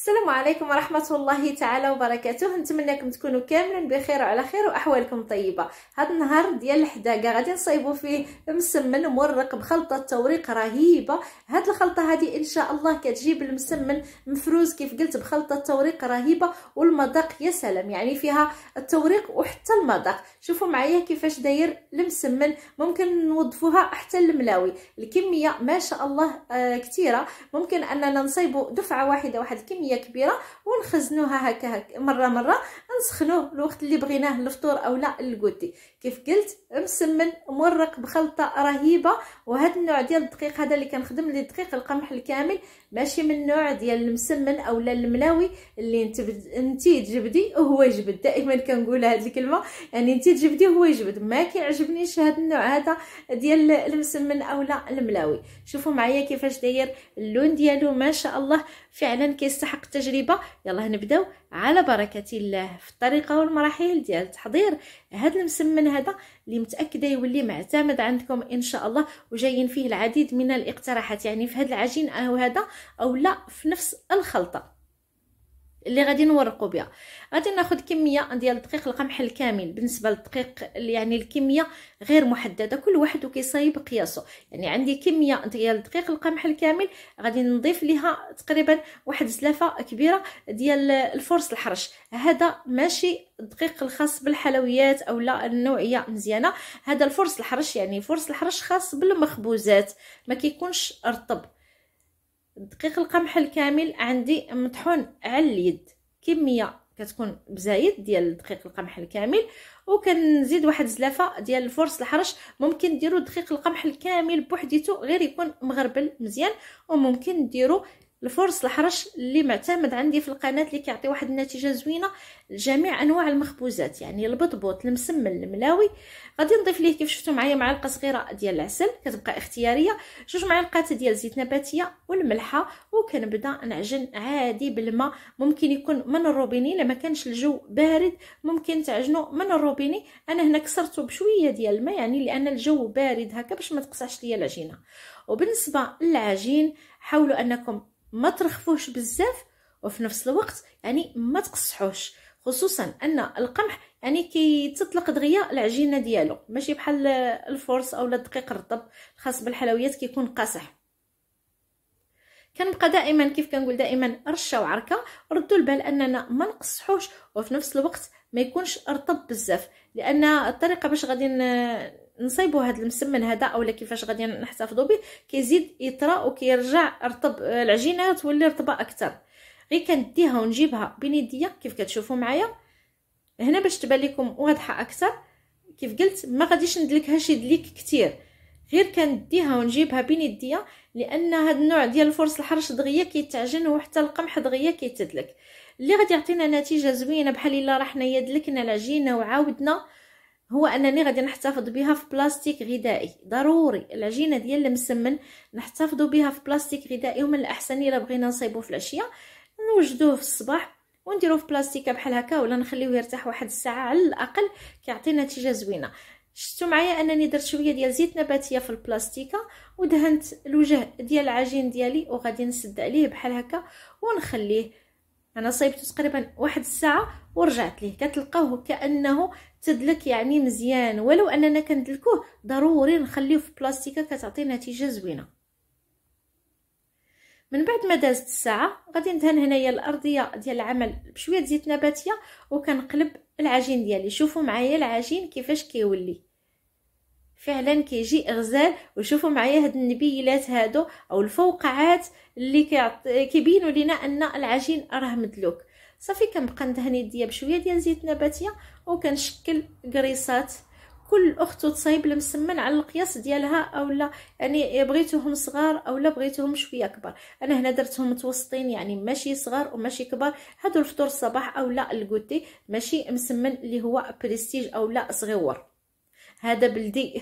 السلام عليكم ورحمة الله تعالى وبركاته نتمنىكم تكونوا كاملين بخير وعلى خير وأحوالكم طيبة هذا النهار ديال الحداقة غادي نصايبوا فيه مسمن مورق بخلطة توريق رهيبة هاد الخلطة هذه إن شاء الله كتجيب المسمن مفروز كيف قلت بخلطة توريق رهيبة والمذاق يا سلام يعني فيها التوريق وحتى المذاق شوفوا معايا كيفاش داير المسمن ممكن نوظفوها حتى الملاوي الكمية ما شاء الله آه كثيرة ممكن أننا نصايبوا دفعة واحدة واحد الكمية كميه كبيره ونخزنوها هكا هكا مره مره نسخنوه الوقت اللي بغيناه للفطور اولا الكوتي كيف قلت مسمن مورق بخلطه رهيبه وهذا النوع ديال الدقيق هذا اللي كنخدم ليه دقيق القمح الكامل ماشي من النوع ديال المسمن اولا الملاوي اللي انت انت تجبدي وهو يجبد دائما كنقول هذه الكلمه يعني انت تجبدي وهو يجبد ما كيعجبنيش هذا النوع هذا ديال المسمن اولا الملاوي شوفوا معايا كيفاش داير اللون ديالو ما شاء الله فعلا كيستحق التجربه يلا نبداو على بركه الله في الطريقه والمراحل ديال تحضير هاد المسمن هذا اللي متاكده يولي معتمد عندكم ان شاء الله وجايين فيه العديد من الاقتراحات يعني في هذا العجين او هذا او لا في نفس الخلطه اللي غادي نورقوا بها غادي ناخذ كميه ديال دقيق القمح الكامل بالنسبه للدقيق يعني الكميه غير محدده كل واحد وكيصايب قياسه يعني عندي كميه ديال دقيق القمح الكامل غادي نضيف ليها تقريبا واحد زلافه كبيره ديال الفرص الحرش هذا ماشي الدقيق الخاص بالحلويات او لا النوعيه مزيانه هذا الفرص الحرش يعني فرص الحرش خاص بالمخبوزات ما كيكونش رطب دقيق القمح الكامل عندي مطحون على اليد كميه كتكون بزايد ديال دقيق القمح الكامل وكنزيد واحد زلافه ديال الفرص الحرش ممكن ديروا دقيق القمح الكامل بوحديتو غير يكون مغربل مزيان وممكن ديروا الفرص الحرش اللي معتمد عندي في القناه اللي كيعطي واحد النتيجه زوينه لجميع انواع المخبوزات يعني البطبوط المسمن الملاوي غادي نضيف ليه كيف شفتوا معايا معلقه صغيره ديال العسل كتبقى اختياريه جوج معلقات ديال زيت نباتيه والملحه وكنبدا نعجن عادي بالماء ممكن يكون من الروبيني لما كانش الجو بارد ممكن تعجنوا من الروبيني انا هنا كسرته بشويه ديال الماء يعني لان الجو بارد هكا باش ما تقصعش ليا العجينه وبالنسبه للعجين حاولوا انكم ما ترخفوش بزاف وفي نفس الوقت يعني ما تقصحوش خصوصا ان القمح يعني كيتطلق دغيا العجينه ديالو ماشي بحال الفرص اولا الدقيق الرطب الخاص بالحلويات كيكون قاصح كنبقى دائما كيف كنقول دائما رشه وعركه ردوا البال اننا ما نقصحوش وفي نفس الوقت ما يكونش رطب بزاف لان الطريقه باش غادي نصيبوا هذا المسمن هذا اولا كيفاش غادي نحتفظوا به كيزيد يطرى وكيرجع رطب العجينه تولي رطبه اكثر غير كنديها ونجيبها بين يديا كيف كتشوفوا معايا هنا باش تبان لكم واضحه اكثر كيف قلت ما غاديش ندلكها شي دليك كثير غير كنديها ونجيبها بين يديا لان هذا النوع ديال الفرص الحرش دغيا كيتعجن وحتى القمح دغيا كيتدلك اللي غادي يعطينا نتيجه زوينه بحال الا راه حنايا دلكنا العجينه وعاودنا هو انني غادي نحتفظ بها في بلاستيك غذائي ضروري العجينه ديال المسمن نحتفظوا بها في بلاستيك غذائي ومن الاحسن الا بغينا نصايبوه في العشيه نوجدوه في الصباح ونديروه في بلاستيكه بحال هكا ولا نخليوه يرتاح واحد الساعه على الاقل كيعطي نتيجه زوينه شفتوا معايا انني درت شويه ديال زيت نباتيه في البلاستيكه ودهنت الوجه ديال العجين ديالي وغادي نسد عليه بحال هكا ونخليه انا صيبته تقريبا واحد الساعه ورجعت ليه كتلقاوه كانه تدلك يعني مزيان ولو اننا كندلكوه ضروري نخليه في بلاستيكه كتعطي نتيجه زوينه من بعد ما دازت الساعه غادي ندهن هنايا الارضيه ديال العمل بشويه زيت نباتيه وكنقلب العجين ديالي شوفوا معايا العجين كيفاش كيولي فعلا كيجي اغزال وشوفوا معايا هاد النبيلات هادو او الفوقعات اللي كيبينوا لنا ان العجين راه مدلوك صافي كنبقى ندهن يديا بشويه ديال زيت نباتيه وكنشكل كريصات كل اخت تصايب المسمن على القياس ديالها اولا يعني بغيتوهم صغار اولا بغيتوهم شويه كبار انا هنا درتهم متوسطين يعني ماشي صغار وماشي كبار هادو الفطور الصباح اولا الكوتي ماشي مسمن اللي هو بريستيج اولا صغيور هذا بلدي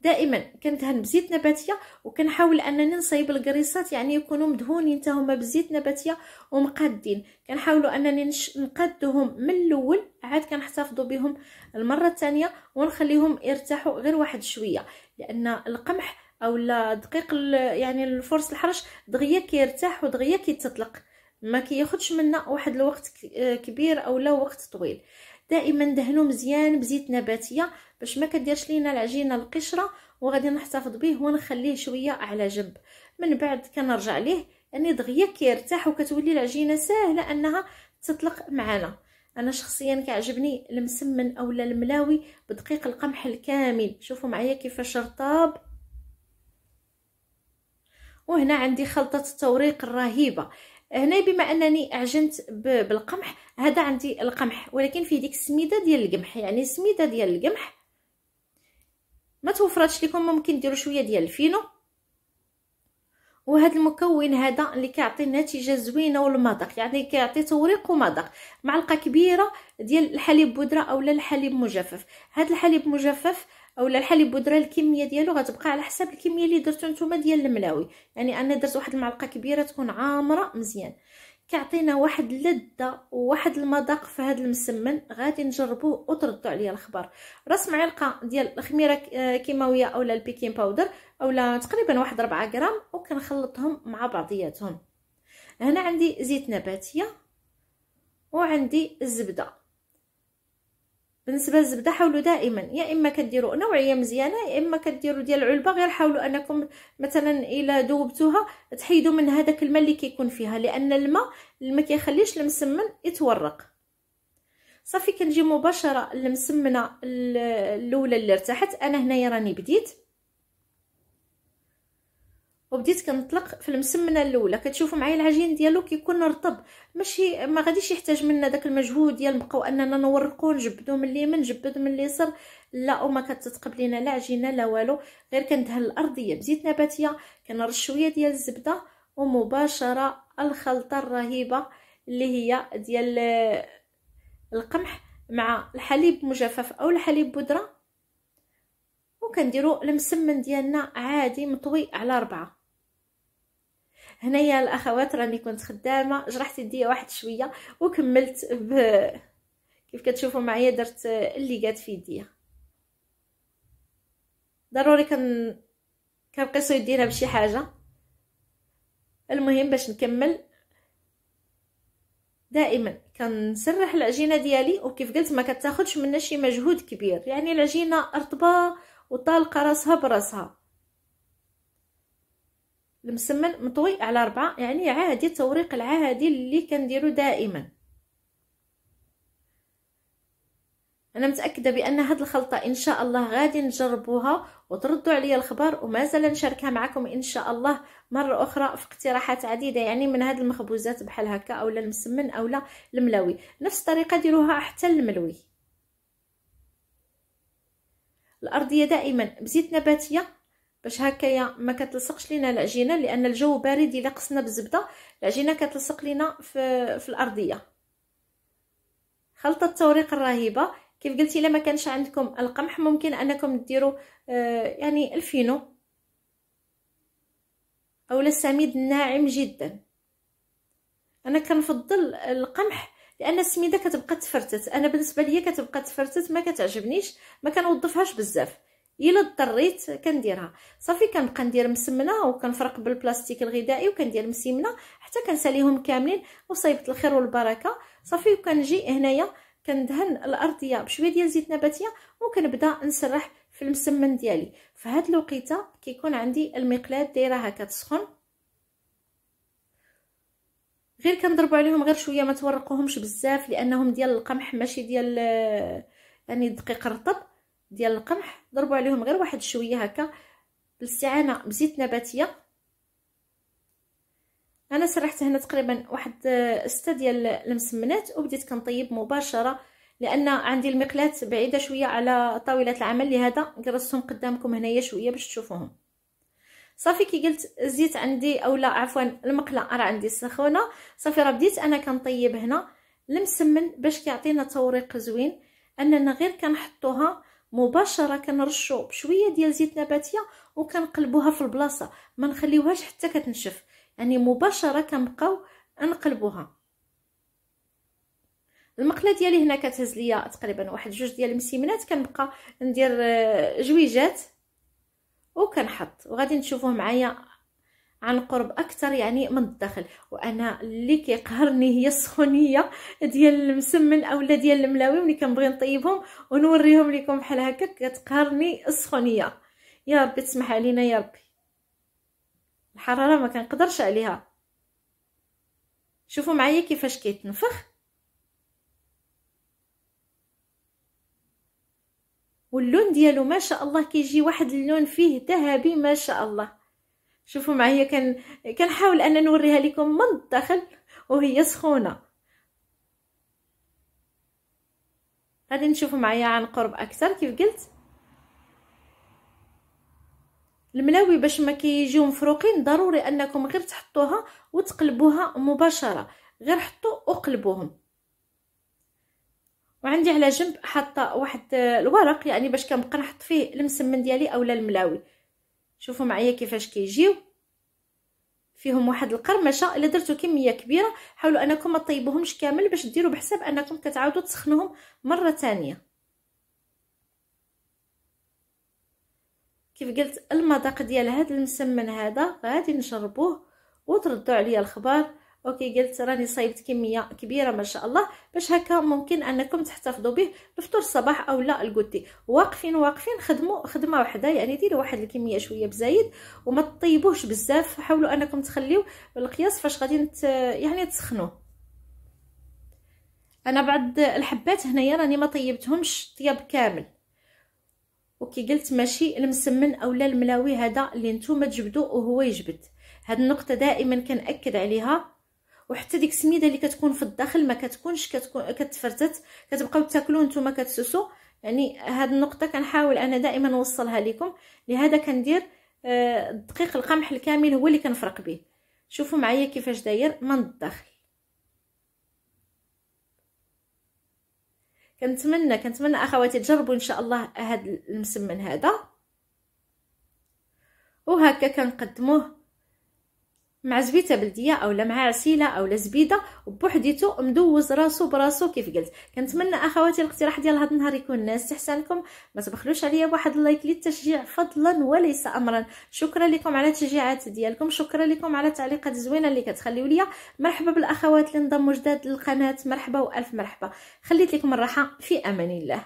دائما كندهن بزيت نباتيه وكنحاول انني نصايب الكريسات يعني يكونوا مدهونين حتى بزيت نباتيه ومقادين كنحاولوا انني نش... نقادهم من الاول عاد كنحتفظوا بهم المره الثانيه ونخليهم يرتاحوا غير واحد شويه لان القمح او دقيق يعني الفرس الحرش دغيا كيرتاح ودغيا كيتطلق ما كياخذش منا واحد الوقت كبير او لا وقت طويل دائما دهنو مزيان بزيت نباتيه باش ما كديرش لينا العجينه القشره وغادي نحتفظ به ونخليه شويه على جنب من بعد كنرجع ليه يعني دغيا كيرتاح وكتولي العجينه ساهله انها تطلق معنا انا شخصيا كيعجبني المسمن اولا الملاوي بدقيق القمح الكامل شوفوا معايا كيفاش رطاب وهنا عندي خلطه التوريق الرهيبه هنا بما انني عجنت بالقمح هذا عندي القمح ولكن فيه ديك السميده ديال القمح يعني السميده ديال القمح ما توفرتش لكم ممكن ديروا شويه ديال الفينو وهذا المكون هذا اللي كيعطي نتيجه زوينه والمذاق يعني كيعطي توريق ومذاق معلقه كبيره ديال الحليب بودره اولا الحليب مجفف هذا الحليب مجفف اولا الحليب بودره الكميه ديالو غتبقى على حسب الكميه اللي درتو نتوما ديال الملاوي يعني انا درت واحد المعلقه كبيره تكون عامره مزيان كيعطينا واحد اللذه وواحد المذاق في هذا المسمن غادي نجربوه وتردوا عليا الخبر راس معلقه ديال الخميره آه، كيماويه اولا البيكين باودر اولا تقريبا واحد 4 غرام وكنخلطهم مع بعضياتهم هنا عندي زيت نباتيه وعندي الزبده بالنسبه للزبده حاولوا دائما يا اما كديروا نوعيه مزيانه يا اما كديروا ديال العلبه غير حاولوا انكم مثلا الا ذوبتوها تحيدوا من هذاك الماء اللي كيكون فيها لان الماء ما كيخليش المسمن يتورق صافي كنجي مباشره للمسمنه الاولى اللي ارتاحت انا هنايا راني بديت وبديت كنطلق في المسمنه الاولى كتشوفوا معايا العجين ديالو كيكون رطب ماشي ما غاديش يحتاج منا داك المجهود ديال نبقاو اننا نورقو نجبدو من اليمين نجبد من اليسار لا وما كتتقب لينا لا عجينه لا والو غير كندهن الارضيه بزيت نباتيه كنرش شويه ديال الزبده ومباشره الخلطه الرهيبه اللي هي ديال آه، القمح مع الحليب مجفف او الحليب بودره وكنديروا المسمن ديالنا عادي مطوي على ربعه هنايا الاخوات راني كنت خدامه جرحت يديا واحد شويه وكملت ب كيف كتشوفوا معايا درت اللي قات في يديا ضروري كن كنقيسو يدينا بشي حاجه المهم باش نكمل دائما كنسرح العجينه ديالي وكيف قلت ما كتاخذش منا شي مجهود كبير يعني العجينه رطبه وطالقه راسها براسها المسمن مطوي على ربعة يعني عادي التوريق العادي اللي كنديرو دائما انا متاكده بان هاد الخلطه ان شاء الله غادي نجربوها وتردوا عليا الخبر ومازال نشاركها معكم ان شاء الله مره اخرى في اقتراحات عديده يعني من هاد المخبوزات بحال هكا اولا المسمن اولا الملوي نفس الطريقه ديروها حتى الملوي الارضيه دائما بزيت نباتيه باش هكايا ما كتلصقش لينا العجينه لان الجو بارد الا قصنا بالزبده العجينه كتلصق لينا في, في الارضيه خلطه التوريق الرهيبه كيف قلت الا ما كانش عندكم القمح ممكن انكم ديروا آه، يعني الفينو او السميد الناعم جدا انا كنفضل القمح لان السميده كتبقى تفرتت انا بالنسبه ليا كتبقى تفرتت ما كتعجبنيش ما كنوظفهاش بزاف الا اضطريت كنديرها صافي كنبقى ندير مسمنه وكنفرق بالبلاستيك الغذائي وكندير مسمنه حتى كنساليهم كاملين وصيبت الخير والبركه صافي وكنجي هنايا كندهن الارضيه بشويه ديال زيت نباتيه وكنبدا نسرح في المسمن ديالي فهاد الوقيته كيكون عندي المقلاه دايره هكا تسخن غير كنضربوا عليهم غير شويه ما تورقوهمش بزاف لانهم ديال القمح ماشي ديال آه، يعني دقيق رطب ديال القمح ضربوا عليهم غير واحد شويه هكا بالاستعانه بزيت نباتيه انا سرحت هنا تقريبا واحد آه، سته ديال المسمنات وبديت كنطيب مباشره لان عندي المقلات بعيده شويه على طاوله العمل لهذا قرصتهم قدامكم هنايا شويه باش تشوفوهم صافي كي قلت الزيت عندي اولا عفوا المقله راه عندي سخونه صافي راه بديت انا كنطيب هنا المسمن باش كيعطينا توريق زوين اننا غير كنحطوها مباشره كنرشو بشويه ديال زيت نباتيه وكنقلبوها في البلاصه ما نخليوهاش حتى كتنشف يعني مباشره كنبقاو نقلبوها المقله ديالي هنا كتهز ليا تقريبا واحد جوج ديال المسيمنات كنبقى ندير آه، جويجات وكنحط وغادي نشوفوه معايا عن قرب اكثر يعني من الداخل وانا اللي كيقهرني هي السخونيه ديال المسمن اولا ديال الملاوي ملي كنبغي نطيبهم ونوريهم لكم بحال هكا كتقهرني السخونيه يا ربي تسمح علينا يا ربي الحراره ما كنقدرش عليها شوفوا معايا كيفاش كيتنفخ واللون ديالو ما شاء الله كيجي واحد اللون فيه ذهبي ما شاء الله شوفوا معايا كان كنحاول ان نوريها لكم من الداخل وهي سخونه غادي نشوفوا معايا عن قرب اكثر كيف قلت الملاوي باش ما كيجيو مفروقين ضروري انكم غير تحطوها وتقلبوها مباشره غير حطوا وقلبوهم وعندي على جنب حاطه واحد الورق يعني باش كنبقى نحط فيه المسمن ديالي اولا الملاوي شوفوا معايا كيفاش كيجيو فيهم واحد القرمشه الا درتو كميه كبيره حاولوا انكم ما طيبوهمش كامل باش ديروا بحساب انكم كتعاودوا تسخنوهم مره ثانيه كيف قلت المذاق ديال هذا المسمن هذا غادي نشربوه وتردوا عليا الخبار اوكي قلت راني صايبت كميه كبيره ما شاء الله باش هكا ممكن انكم تحتفظوا به بفطور الصباح او لا الكوتي واقفين واقفين خدموا خدمه واحده يعني ديروا واحد الكميه شويه بزايد وما تطيبوهش بزاف حاولوا انكم تخليو القياس فاش غادي يعني تسخنوه انا بعد الحبات هنايا راني ما طيبتهمش طياب كامل اوكي قلت ماشي المسمن اولا الملاوي هذا اللي نتوما تجبدوه وهو يجبد هاد النقطه دائما كنأكد عليها وحتى ديك السميده اللي كتكون في الداخل ما كتكونش كتكون كتفرتت كتبقاو تاكلوا نتوما كتسوسوا يعني هاد النقطه كنحاول انا دائما نوصلها لكم لهذا كندير آه، دقيق القمح الكامل هو اللي كنفرق به شوفوا معايا كيفاش داير من الداخل كنتمنى كنتمنى اخواتي تجربوا ان شاء الله هاد المسمن هذا وهكا كنقدموه مع زبيته بلديه اولا مع عسيله اولا زبيده وبوحديته مدوز راسو براسو كيف قلت كنتمنى اخواتي الاقتراح ديال هذا النهار يكون ناس استحسانكم ما تبخلوش عليا بواحد اللايك للتشجيع فضلا وليس امرا شكرا لكم على التشجيعات ديالكم شكرا لكم على التعليقات الزوينه اللي كتخليو ليا مرحبا بالاخوات اللي انضموا جداد للقناه مرحبا والف مرحبا خليت لكم الراحه في امان الله